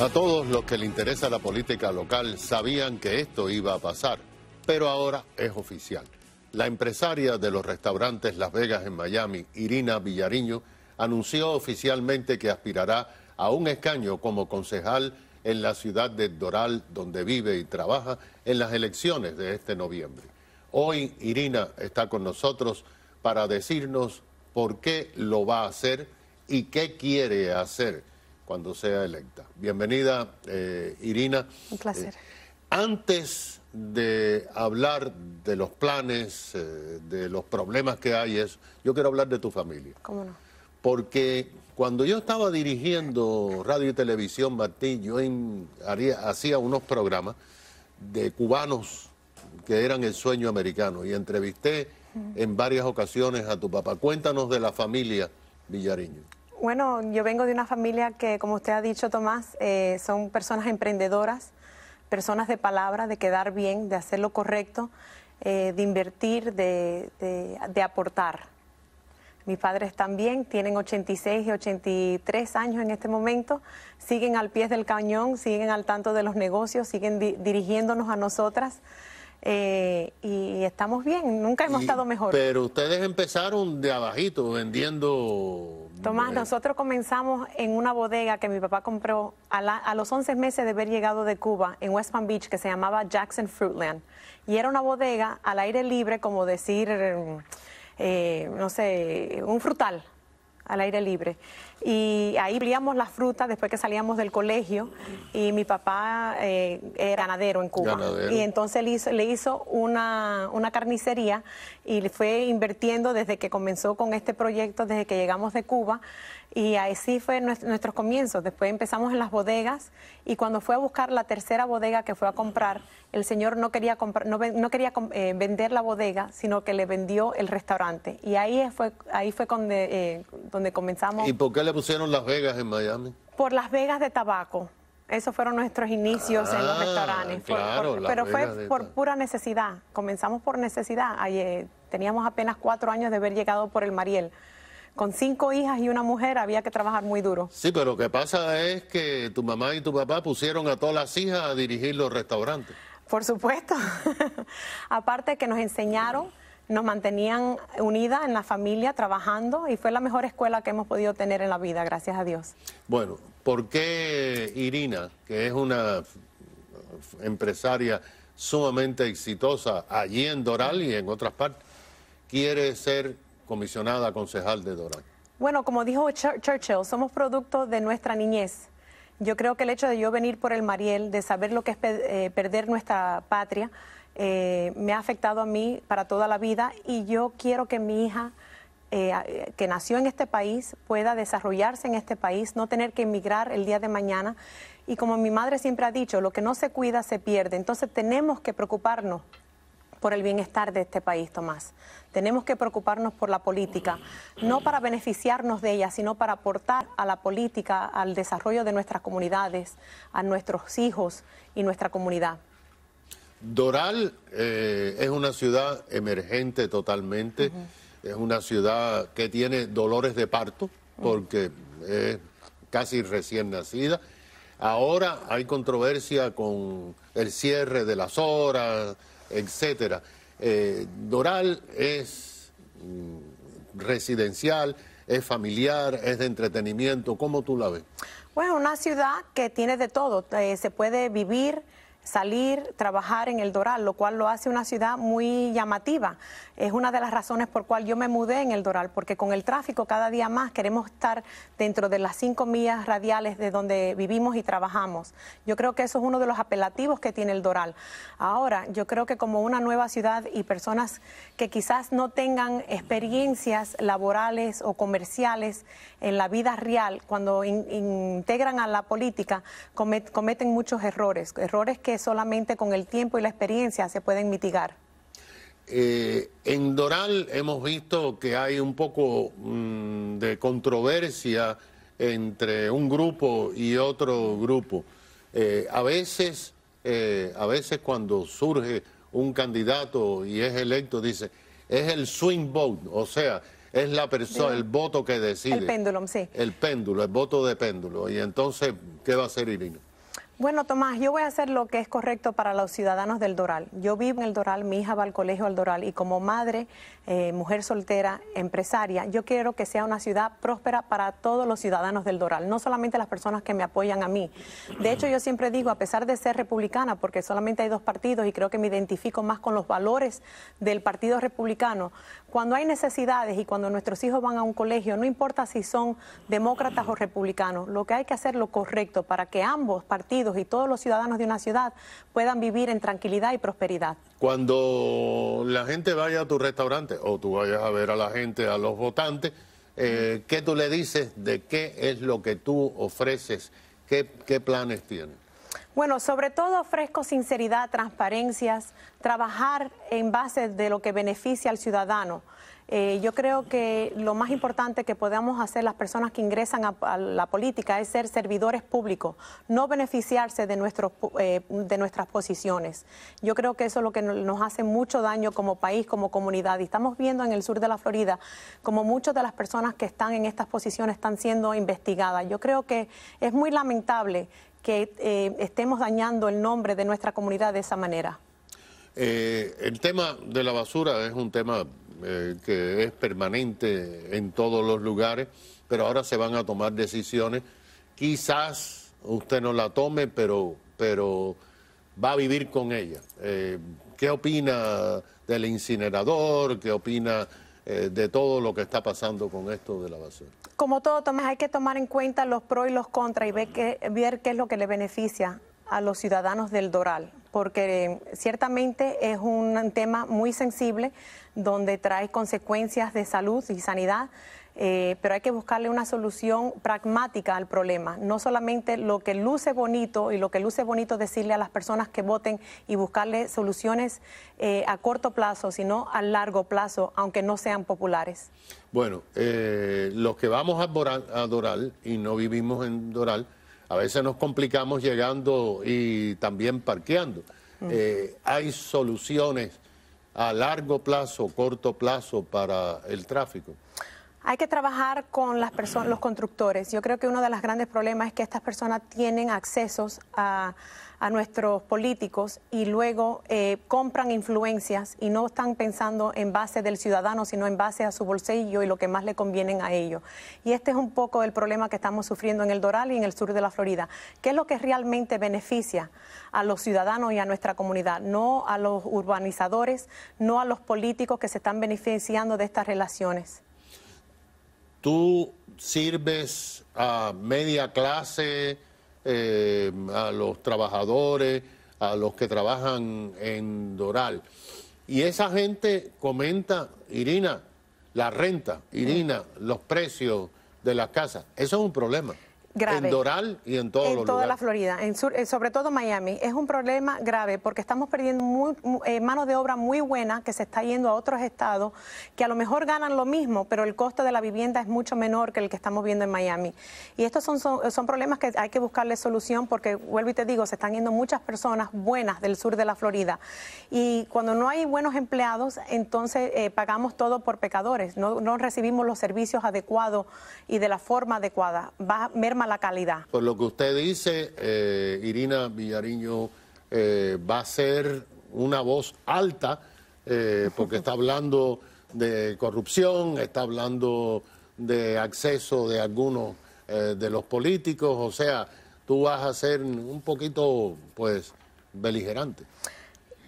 A todos los que le interesa la política local sabían que esto iba a pasar, pero ahora es oficial. La empresaria de los restaurantes Las Vegas en Miami, Irina Villariño, anunció oficialmente que aspirará a un escaño como concejal en la ciudad de Doral, donde vive y trabaja, en las elecciones de este noviembre. Hoy Irina está con nosotros para decirnos por qué lo va a hacer y qué quiere hacer cuando sea electa. Bienvenida, eh, Irina. Un placer. Eh, antes de hablar de los planes, eh, de los problemas que hay, es, yo quiero hablar de tu familia. ¿Cómo no? Porque cuando yo estaba dirigiendo radio y televisión, Martín, yo hacía unos programas de cubanos que eran el sueño americano y entrevisté en varias ocasiones a tu papá. Cuéntanos de la familia Villariño. Bueno, yo vengo de una familia que, como usted ha dicho, Tomás, eh, son personas emprendedoras, personas de palabra, de quedar bien, de hacer lo correcto, eh, de invertir, de, aportar. Mis padres también tienen 86 y 83 años en este momento, siguen al pie del cañón, siguen al tanto de los negocios, siguen dirigiéndonos a nosotras. Eh, y estamos bien, nunca hemos estado mejor. Pero ustedes empezaron de abajito vendiendo... Tomás, eh, nosotros comenzamos en una bodega que mi papá compró a, los 11 meses de haber llegado de Cuba, en West Palm Beach, que se llamaba Jackson Fruitland. Y era una bodega al aire libre, como decir, eh, no sé, un frutal al aire libre y ahí abríamos las frutas después que salíamos del colegio y mi papá eh, era ganadero en Cuba. Y entonces le hizo, le hizo una, carnicería y le fue invirtiendo desde que comenzó con este proyecto, desde que llegamos de Cuba. Y así fue nuestros comienzos. Después empezamos en las bodegas y cuando fue a buscar la tercera bodega que fue a comprar, el señor no quería, comprar, no, quería eh, vender la bodega, sino que le vendió el restaurante. Y ahí fue, ahí fue donde, eh, donde comenzamos. ¿Y por qué pusieron Las Vegas en Miami? Por Las Vegas de tabaco. Esos fueron nuestros inicios en los ah, restaurantes. pero fue por pura necesidad. Comenzamos por necesidad. Ayer, eh, teníamos apenas cuatro años de haber llegado por el Mariel. Con cinco hijas y una mujer había que trabajar muy duro. Sí, pero lo que pasa es que tu mamá y tu papá pusieron a todas las hijas a dirigir los restaurantes. Por supuesto. Aparte que nos enseñaron nos mantenían unidas en la familia, trabajando, y fue la mejor escuela que hemos podido tener en la vida, gracias a Dios. Bueno, ¿por qué Irina, que es una empresaria sumamente exitosa allí en Doral y en otras partes, quiere ser comisionada concejal de Doral? Bueno, como dijo Churchill, somos producto de nuestra niñez. Yo creo que el hecho de yo venir por el Mariel, de saber lo que es eh, perder nuestra patria, eh, me ha afectado a mí para toda la vida y yo quiero que mi hija, eh, eh, que nació en este país, pueda desarrollarse en este país, no tener que emigrar el día de mañana. Y como mi madre siempre ha dicho, lo que no se cuida se pierde. Entonces tenemos que preocuparnos por el bienestar de este país, Tomás. Tenemos que preocuparnos por la política, no para beneficiarnos de ella, sino para aportar a la política, al desarrollo de nuestras comunidades, a nuestros hijos y nuestra comunidad. Doral eh, es una ciudad emergente totalmente, es una ciudad que tiene dolores de parto porque es casi recién nacida. Ahora hay controversia con el cierre de las horas, etcétera. Eh, Doral es mm, residencial, es familiar, es de entretenimiento. ¿Cómo tú la ves? Bueno, una ciudad que tiene de todo. Eh, se puede vivir, salir, trabajar en el Doral, lo cual lo hace una ciudad muy llamativa. Es una de las razones por cual yo me mudé en el Doral, porque con el tráfico cada día más queremos estar dentro de las cinco millas radiales de donde vivimos y trabajamos. Yo creo que eso es uno de los apelativos que tiene el Doral. Ahora, yo creo que como una nueva ciudad y personas que quizás no tengan experiencias laborales o comerciales en la vida real, cuando integran a la política, cometen muchos errores, errores que solamente con el tiempo y la experiencia se pueden mitigar? Eh, en Doral hemos visto que hay un poco mm, de controversia entre un grupo y otro grupo. Eh, a, veces, eh, a veces cuando surge un candidato y es electo, dice, es el swing vote, o sea, es la persona, el voto que decide. El péndulo, sí. El péndulo, el voto de péndulo. Y entonces, ¿qué va a hacer Irina? Bueno, Tomás, yo voy a hacer lo que es correcto para los ciudadanos del Doral. Yo vivo en el Doral, mi hija va al colegio al Doral y como madre, eh, mujer soltera, empresaria, yo quiero que sea una ciudad próspera para todos los ciudadanos del Doral, no solamente las personas que me apoyan a mí. De hecho, yo siempre digo, a pesar de ser republicana, porque solamente hay dos partidos y creo que me identifico más con los valores del Partido Republicano, cuando hay necesidades y cuando nuestros hijos van a un colegio, no importa si son demócratas o republicanos, lo que hay que hacer lo correcto para que ambos partidos y todos los ciudadanos de una ciudad puedan vivir en tranquilidad y prosperidad. Cuando la gente vaya a tu restaurante o tú vayas a ver a la gente, a los votantes, eh, ¿qué tú le dices de qué es lo que tú ofreces? qué planes tienes? Bueno, sobre todo ofrezco sinceridad, transparencias, trabajar en base de lo que beneficia al ciudadano. Eh, yo creo que lo más importante que podamos hacer las personas que ingresan a, la política es ser servidores públicos, no beneficiarse de, nuestros, eh, de nuestras posiciones. Yo creo que eso es lo que nos hace mucho daño como país, como comunidad. Y estamos viendo en el sur de la Florida como muchas de las personas que están en estas posiciones están siendo investigadas. Yo creo que es muy lamentable que eh, estemos dañando el nombre de nuestra comunidad de esa manera. Eh, el tema de la basura es un tema eh, que es permanente en todos los lugares, pero ahora se van a tomar decisiones. Quizás usted no la tome, pero, pero va a vivir con ella. ¿Qué opina del incinerador? ¿Qué opina eh, de todo lo que está pasando con esto de la basura. Como todo, Tomás, hay que tomar en cuenta los pros y los contras y ver qué es lo que le beneficia a los ciudadanos del Doral, porque eh, ciertamente es un tema muy sensible donde trae consecuencias de salud y sanidad eh, pero hay que buscarle una solución pragmática al problema, no solamente lo que luce bonito y lo que luce bonito decirle a las personas que voten y buscarle soluciones eh, a corto plazo, sino a largo plazo, aunque no sean populares. Bueno, eh, los que vamos a Doral, y no vivimos en Doral, a veces nos complicamos llegando y también parqueando. hay soluciones a largo plazo, corto plazo para el tráfico. Hay que trabajar con las personas, los constructores. Yo creo que uno de los grandes problemas es que estas personas tienen accesos a, nuestros políticos y luego eh, compran influencias y no están pensando en base del ciudadano, sino en base a su bolsillo y lo que más le conviene a ellos. Y este es un poco el problema que estamos sufriendo en el Doral y en el sur de la Florida. ¿Qué es lo que realmente beneficia a los ciudadanos y a nuestra comunidad? No a los urbanizadores, no a los políticos que se están beneficiando de estas relaciones tú sirves a media clase, eh, a los trabajadores, a los que trabajan en Doral. Y esa gente comenta, Irina, la renta, Irina, los precios de las casas. Eso es un problema. En Doral y en todos en toda la Florida, en sur, eh, sobre todo Miami. Es un problema grave porque estamos perdiendo muy, eh, mano de obra muy buena que se está yendo a otros estados que a lo mejor ganan lo mismo, pero el costo de la vivienda es mucho menor que el que estamos viendo en Miami. Y estos son, son, problemas que hay que buscarle solución porque, vuelvo y te digo, se están yendo muchas personas buenas del sur de la Florida. Y cuando no hay buenos empleados, entonces eh, pagamos todo por pecadores. No, recibimos los servicios adecuados y de la forma adecuada. Va, la calidad. Por pues lo que usted dice, eh, Irina Villariño eh, va a ser una voz alta eh, porque está hablando de corrupción, está hablando de acceso de algunos de los políticos, o sea, tú vas a ser un poquito, pues, beligerante.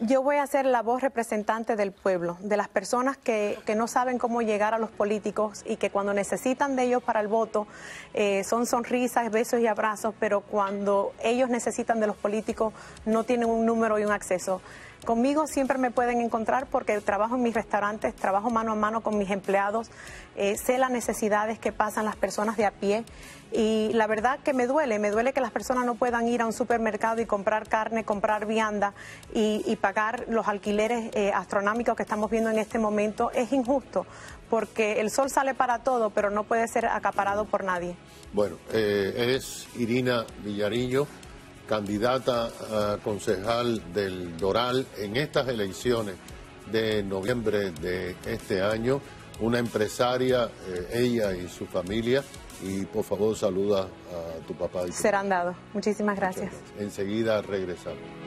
Yo voy a ser la voz representante del pueblo, de las personas que, que, no saben cómo llegar a los políticos y que cuando necesitan de ellos para el voto eh, son sonrisas, besos y abrazos, pero cuando ellos necesitan de los políticos no tienen un número y un acceso. Conmigo siempre me pueden encontrar porque trabajo en mis restaurantes, trabajo mano a mano con mis empleados, eh, sé las necesidades que pasan las personas de a pie y la verdad que me duele, me duele que las personas no puedan ir a un supermercado y comprar carne, comprar vianda y, pagar los alquileres eh, astronómicos que estamos viendo en este momento. Es injusto porque el sol sale para todo, pero no puede ser acaparado por nadie. Bueno, eh, es Irina Villariño candidata a eh, concejal del Doral en estas elecciones de noviembre de este año, una empresaria, eh, ella y su familia. Y por favor saluda a tu papá. Serán dados. Muchísimas gracias. Enseguida regresamos.